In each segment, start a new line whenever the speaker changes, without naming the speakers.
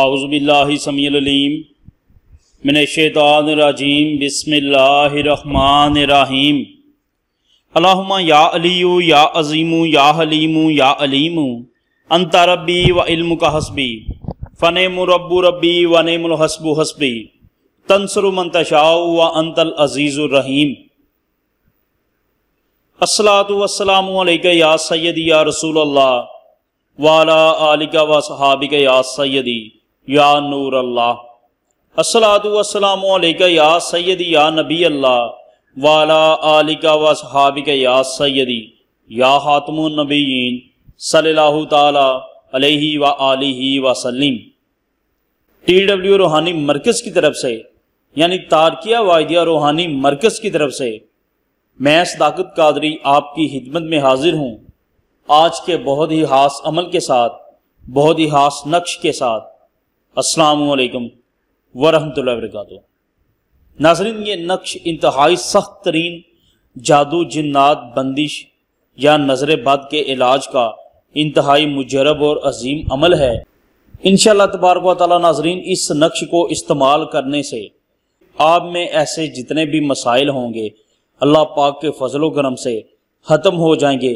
आउज़बिल्लासमीम मिनशानरजीम बसमीम अल्लाहुम्मा या अलीयु या अजीमु या हलीमु या अलीमु अंता रब्बी व इल्म का हसबी फ़न मुरबू रब्बी व नमहसबु हसबी तनसर मंतशाओ व अंतल रहीम अस्सलातु अज़ीज़ुलरहीम असलातम या सैदी या रसूल अल्लाह वाला आलिका व सहाबिका या सैदी या नूर अल्लाह असलातम या सैदी या नबी अल्लाह वाला आलिका व सहाबिक या सैदी या हातमुन नबीन सल्लल्लाहु ताला अलैहि व आलिहि व टी डब्ल्यू रूहानी मरकज़ की तरफ से यानी तारकिया वाहिदिया रूहानी मरकज़ की तरफ से मैं सदाकत कादरी आपकी खिदमत में हाजिर हूँ आज के बहुत ही हास अमल के साथ बहुत ही हास नक्श के साथ असलकम वरहमल वर्क नाजरीन ये नक्श इंतहाई सख्त तरीन जादू जिन्नात बंदिश या नज़र बद के इलाज का इंतहाई मुजरब और अजीम अमल है इन तबारक नाजरन नाजरीन इस नक्श को इस्तेमाल करने से आप में ऐसे जितने भी मसाइल होंगे अल्लाह पाक के फजलो करम से ख़त्म हो जाएंगे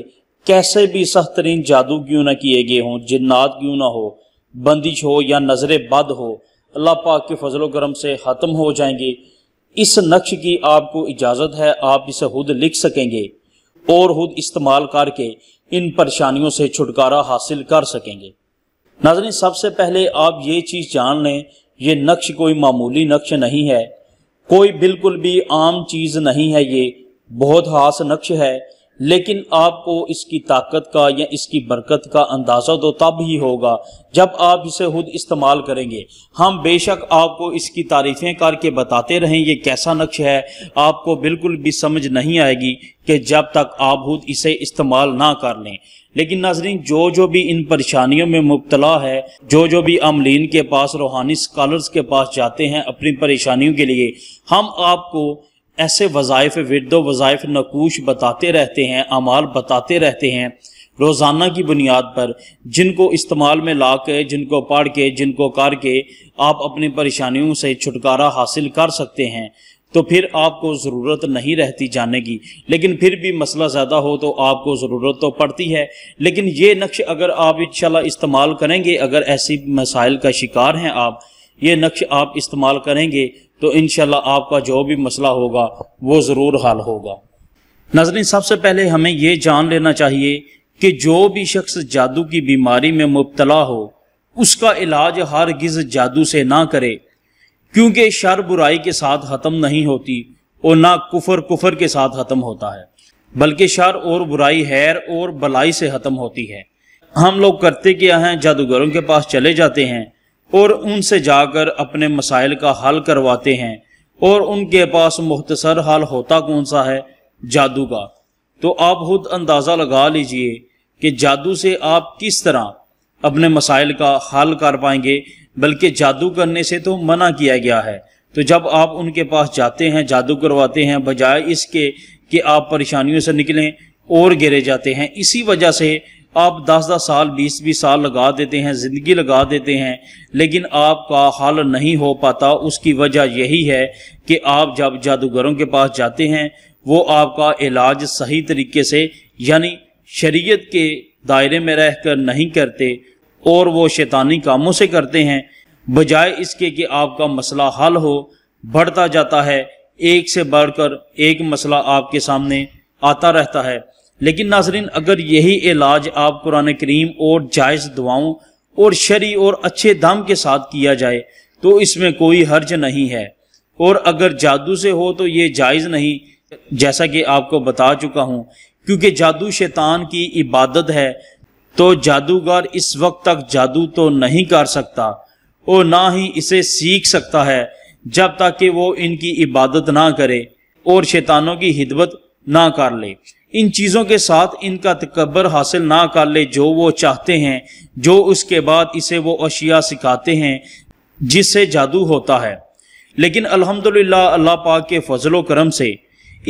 कैसे भी सख्त तरीन जादू क्यों ना किए गए हों जिन्नात क्यों ना हो बंदिश हो या नज़र बद हो अल्लाह पाक के फजल करम से ख़त्म हो जाएंगे इस नक्श की आपको इजाज़त है आप इसे खुद लिख सकेंगे और खुद इस्तेमाल करके इन परेशानियों से छुटकारा हासिल कर सकेंगे नाजरीन सबसे पहले आप ये चीज़ जान लें ये नक्श कोई मामूली नक्श नहीं है कोई बिल्कुल भी आम चीज़ नहीं है ये बहुत खास नक्श है लेकिन आपको इसकी ताकत का या इसकी बरकत का अंदाज़ा तो तब ही होगा जब आप इसे खुद इस्तेमाल करेंगे हम बेशक आपको इसकी तारीफ़ें करके बताते रहें ये कैसा नक्श है आपको बिल्कुल भी समझ नहीं आएगी कि जब तक आप खुद इसे इस्तेमाल ना कर लें लेकिन नाजरीन जो जो भी इन परेशानियों में मुबतला है जो जो भी अमलिन के पास रूहानी स्कॉलर्स के पास जाते हैं अपनी परेशानियों के लिए हम आपको ऐसे वज़ाइफ विरदो वज़ायफ नकूश बताते रहते हैं अमाल बताते रहते हैं रोज़ाना की बुनियाद पर जिनको इस्तेमाल में ला के जिनको पढ़ के जिनको कर के आप अपनी परेशानियों से छुटकारा हासिल कर सकते हैं तो फिर आपको ज़रूरत नहीं रहती जाने की लेकिन फिर भी मसला ज़्यादा हो तो आपको ज़रूरत तो पड़ती है लेकिन ये नक्श अगर आप इन इस्तेमाल करेंगे अगर ऐसी मसाइल का शिकार हैं आप ये नक्श आप इस्तेमाल करेंगे तो इन आपका जो भी मसला होगा वो ज़रूर हल होगा नजरिन सबसे पहले हमें ये जान लेना चाहिए कि जो भी शख्स जादू की बीमारी में मुबतला हो उसका इलाज हर गिज जादू से ना करे क्योंकि शर बुराई के साथ ख़त्म नहीं होती और ना कुफर कुफर के साथ ख़त्म होता है बल्कि शर और बुराई हैर और भलाई से ख़त्म होती है हम लोग करते क्या हैं जादूगरों के पास चले जाते हैं और उनसे जाकर अपने मसाइल का हल करवाते हैं और उनके पास मुख्तसर हल होता कौन सा है जादू का तो आप खुद अंदाज़ा लगा लीजिए कि जादू से आप किस तरह अपने मसाइल का हल कर पाएंगे बल्कि जादू करने से तो मना किया गया है तो जब आप उनके पास जाते हैं जादू करवाते हैं बजाय इसके कि आप परेशानियों से निकलें और गिरे जाते हैं इसी वजह से आप दस दस साल बीस बीस साल लगा देते हैं ज़िंदगी लगा देते हैं लेकिन आपका हल नहीं हो पाता उसकी वजह यही है कि आप जब जादूगरों के पास जाते हैं वो आपका इलाज सही तरीके से यानी शरीयत के दायरे में रहकर नहीं करते और वो शैतानी कामों से करते हैं बजाय इसके कि आपका मसला हल हो बढ़ता जाता है एक से बढ़कर एक मसला आपके सामने आता रहता है लेकिन नाजरीन अगर यही इलाज आप कुरान करीम और जायज़ दवाओं और शरी और अच्छे दाम के साथ किया जाए तो इसमें कोई हर्ज नहीं है और अगर जादू से हो तो ये जायज़ नहीं जैसा कि आपको बता चुका हूँ क्योंकि जादू शैतान की इबादत है तो जादूगर इस वक्त तक जादू तो नहीं कर सकता और ना ही इसे सीख सकता है जब तक कि वो इनकी इबादत ना करे और शैतानों की हिदबत ना कर ले इन चीज़ों के साथ इनका तकबर हासिल ना कर ले जो वो चाहते हैं जो उसके बाद इसे वो अशिया सिखाते हैं जिससे जादू होता है लेकिन अल्हम्दुलिल्लाह अल्लाह पाक के फजलो करम से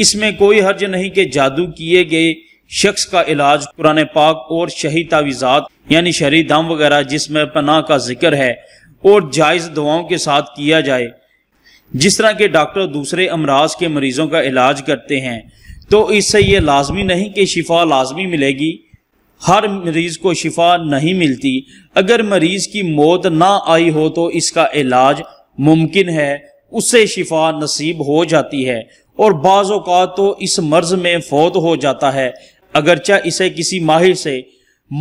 इसमें कोई हर्ज नहीं कि जादू किए गए शख्स का इलाज कुरान पाक और शही तावीज़ात यानी शहरी दम वगैरह जिसमें पनाह का जिक्र है और जायज़ दवाओं के साथ किया जाए जिस तरह के डॉक्टर दूसरे अमराज के मरीजों का इलाज करते हैं तो इससे ये लाजमी नहीं कि शिफा लाजमी मिलेगी हर मरीज़ को शिफा नहीं मिलती अगर मरीज़ की मौत ना आई हो तो इसका इलाज मुमकिन है उससे शिफा नसीब हो जाती है और बाज़ा तो इस मर्ज में फौत हो जाता है अगरचा इसे किसी माहिर से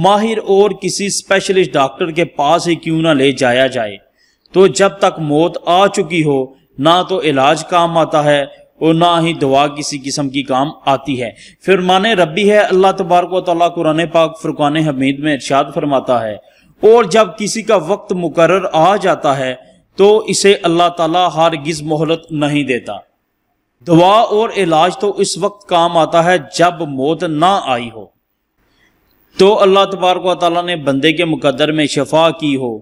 माहिर और किसी स्पेशलिस्ट डॉक्टर के पास ही क्यों ना ले जाया जाए तो जब तक मौत आ चुकी हो ना तो इलाज काम आता है और ना ही दुआ किसी किस्म की काम आती है फिर माने रबी है अल्लाह तबारक कुरान पाक फुरकान हमीद में इर्शाद फरमाता है और जब किसी का वक्त मुकर आ जाता है तो इसे अल्लाह हर गिज मोहलत नहीं देता दुआ और इलाज तो इस वक्त काम आता है जब मौत ना आई हो तो अल्लाह तबारक ने बंदे के मुकदर में शफा की हो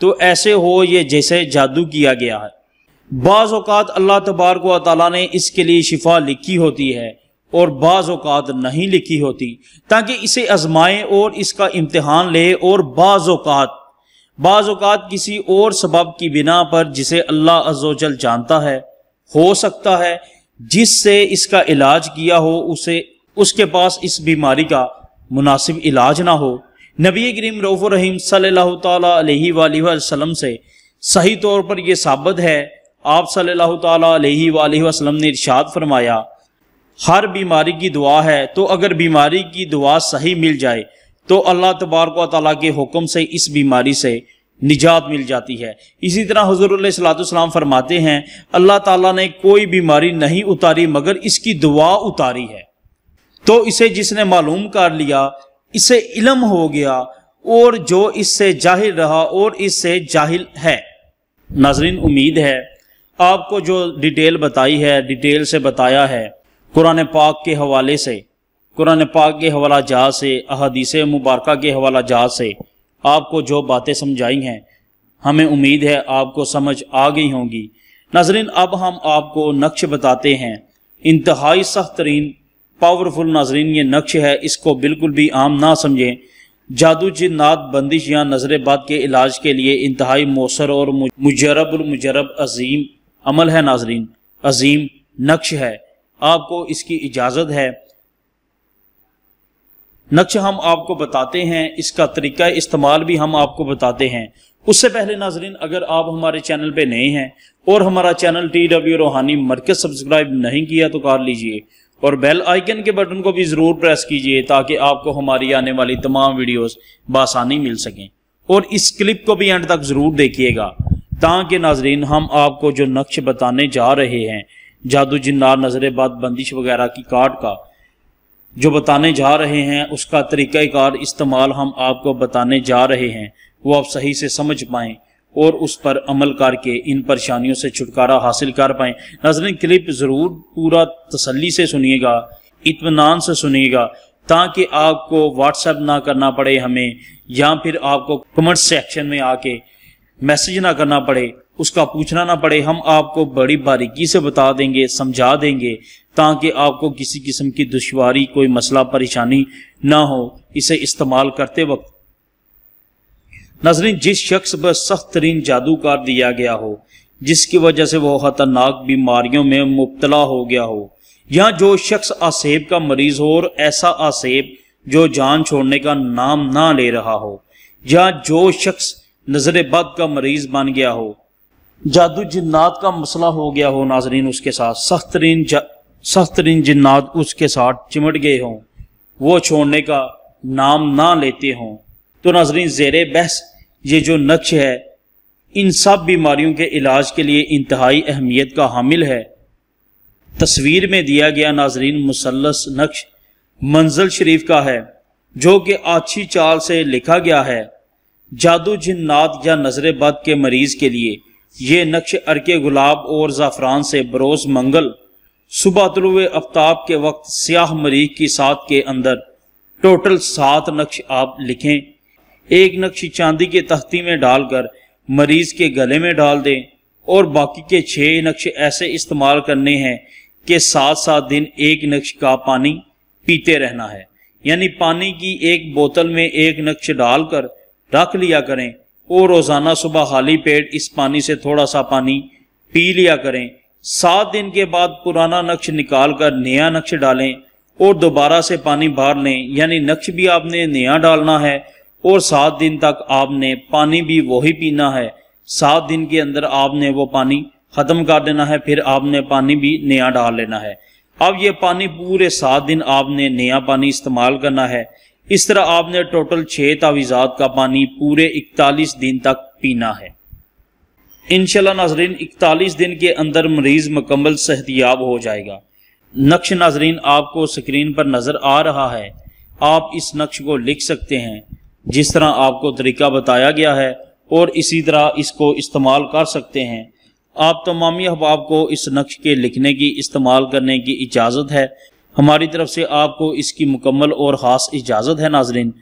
तो ऐसे हो ये जैसे जादू किया गया है अवत अल्लाह तबारक ताली ने इसके लिए शिफा लिखी होती है और अवत नहीं लिखी होती ताकि इसे आजमाएं और इसका इम्तहान ले और बाज़ अवत किसी और सबब की बिना पर जिसे अल्लाह अजोजल जानता है हो सकता है जिससे इसका इलाज किया हो उसे उसके पास इस बीमारी का मुनासिब इलाज ना हो नबी करीम रऊफ़ रहीम सल्ला अलैहि से सही तौर पर यह साबित है आप सल्लल्लाहु अलैहि वसल्लम ने इरशाद फरमाया हर बीमारी की दुआ है तो अगर बीमारी की दुआ सही मिल जाए तो अल्लाह तबारक तला के हुक्म से इस बीमारी से निजात मिल जाती है इसी तरह हजूर सलाम फरमाते हैं अल्लाह ताला ने कोई बीमारी नहीं उतारी मगर इसकी दुआ उतारी है तो इसे जिसने मालूम कर लिया इसे इलम हो गया और जो इससे जाहिल रहा और इससे जाहिल है नाजरीन उम्मीद है आपको जो डिटेल बताई है डिटेल से बताया है कुरान पाक के हवाले से कुरान पाक के हवाला जहाज से अहदीस मुबारक के हवाला जहाज से आपको जो बातें समझाई हैं हमें उम्मीद है आपको समझ आ गई होंगी नाजरीन अब हम आपको नक्श बताते हैं इंतहाई सख्त तरीन पावरफुल नाजरीन ये नक्श है इसको बिल्कुल भी आम ना समझें जादू जिन्नात बंदिश या नजर के इलाज के लिए इंतहाई मौसर और मुजरब मुजरब अजीम अमल है नाजरीन अजीम नक्श है आपको इसकी इजाज़त है नक्श हम आपको बताते हैं इसका तरीका इस्तेमाल भी हम आपको बताते हैं उससे पहले नाजरीन अगर आप हमारे चैनल पे नए हैं और हमारा चैनल टी डब्ल्यू रूहानी मरकज सब्सक्राइब नहीं किया तो कर लीजिए और बेल आइकन के बटन को भी ज़रूर प्रेस कीजिए ताकि आपको हमारी आने वाली तमाम वीडियोस बासानी मिल सकें और इस क्लिप को भी एंड तक ज़रूर देखिएगा ताकि नाजरीन हम आपको जो नक्श बताने जा रहे हैं जादू जिन्नार नज़रबाद बंदिश वगैरह की कार्ड का जो बताने जा रहे हैं उसका तरीक़ाकार इस्तेमाल हम आपको बताने जा रहे हैं वो आप सही से समझ पाएँ और उस पर अमल करके इन परेशानियों से छुटकारा हासिल कर पाएँ नाजरन क्लिप ज़रूर पूरा तसली से सुनिएगा इतमान से सुनिएगा ताकि आपको व्हाट्सएप ना करना पड़े हमें या फिर आपको कमेंट सेक्शन में आके मैसेज ना करना पड़े उसका पूछना ना पड़े हम आपको बड़ी बारीकी से बता देंगे समझा देंगे ताकि आपको किसी किस्म की दुश्वारी कोई मसला परेशानी ना हो इसे इस्तेमाल करते वक्त नजरिन जिस शख्स पर सख्त तरीन जादूकार दिया गया हो जिसकी वजह से वह खतरनाक बीमारियों में मुबतला हो गया हो या जो शख्स आसेब का मरीज हो और ऐसा आसेब जो जान छोड़ने का नाम ना ले रहा हो या जो शख्स नज़र बद का मरीज़ बन गया हो जादू जिन्नात का मसला हो गया हो नाजरीन उसके साथ सख्त सख्त उसके साथ चिमट गए हों वो छोड़ने का नाम ना लेते हों तो नाजरीन जेर बहस ये जो नक्श है इन सब बीमारियों के इलाज के लिए इंतहाई अहमियत का हामिल है तस्वीर में दिया गया नाजरीन मुसलस नक्श मंजिल शरीफ का है जो कि अच्छी चाल से लिखा गया है जादू जिन्नात या नजरबद के मरीज के लिए ये नक्श अरके गुलाब और ज़ाफ़रान से बरोज मंगल सुबह तुलुए आफ्ताब के वक्त स्याह मरीज की सात के अंदर टोटल सात नक्श आप लिखें एक नक्श चांदी के तख्ती में डालकर मरीज के गले में डाल दें और बाकी के छह नक्श ऐसे इस्तेमाल करने हैं कि सात सात दिन एक नक्श का पानी पीते रहना है यानी पानी की एक बोतल में एक नक्श डालकर रख लिया करें और रोज़ाना सुबह खाली पेट इस पानी से थोड़ा सा पानी पी लिया करें सात दिन के बाद पुराना नक्श निकाल कर नया नक्श डालें और दोबारा से पानी भर लें यानी नक्श भी आपने नया डालना है और सात दिन तक आपने पानी भी वही पीना है सात दिन के अंदर आपने वो पानी ख़त्म कर देना है फिर आपने पानी भी नया डाल लेना है अब ये पानी पूरे सात दिन आपने नया पानी इस्तेमाल करना है इस तरह आपने टोटल छह तावीज़ात का पानी पूरे इकतालीस दिन तक पीना है इनशाला नाजरीन इकतालीस दिन के अंदर मरीज़ मुकम्मल सेहतियाब हो जाएगा नक्श नाजरीन आपको स्क्रीन पर नज़र आ रहा है आप इस नक्श को लिख सकते हैं जिस तरह आपको तरीका बताया गया है और इसी तरह इसको इस्तेमाल कर सकते हैं आप तमामी अहबाब को इस नक्श के लिखने की इस्तेमाल करने की इजाज़त है हमारी तरफ से आपको इसकी मुकम्मल और ख़ास इजाज़त है नाजरीन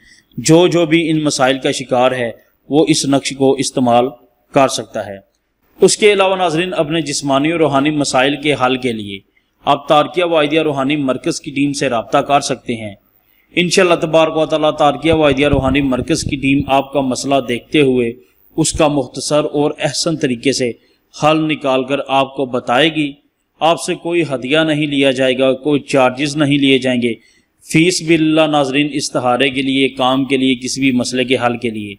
जो जो भी इन मसाइल का शिकार है वो इस नक्श को इस्तेमाल कर सकता है उसके अलावा नाजरीन अपने जिसमानी और रूहानी मसाइल के हल के लिए आप तारकिया वायदिया रूहानी मरकज़ की टीम से रबता कर सकते हैं इन तबारक ताली तारकिया वायदिया रूहानी मरकज़ की टीम आपका मसला देखते हुए उसका मुख्तसर और अहसन तरीके से हल निकाल कर आपको बताएगी आपसे कोई हदिया नहीं लिया जाएगा कोई चार्जेस नहीं लिए जाएंगे फीस बिल्ला नाजरीन इस्तारे के लिए काम के लिए किसी भी मसले के हल के लिए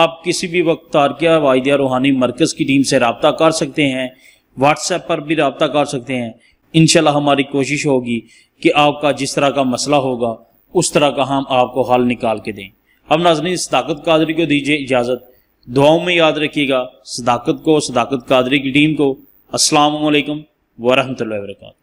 आप किसी भी वक्त तारकिया वायदिया रूहानी मरकज़ की टीम से रबता कर सकते हैं व्हाट्सएप पर भी रबता कर सकते हैं इनशाला हमारी कोशिश होगी कि आपका जिस तरह का मसला होगा उस तरह का हम आपको हल निकाल के दें अब नाजरीन सदाकत कादरी को दीजिए इजाज़त दुआओं में याद रखिएगा सदाकत को सदाकत कादरी की टीम को असलकम Buenas noches,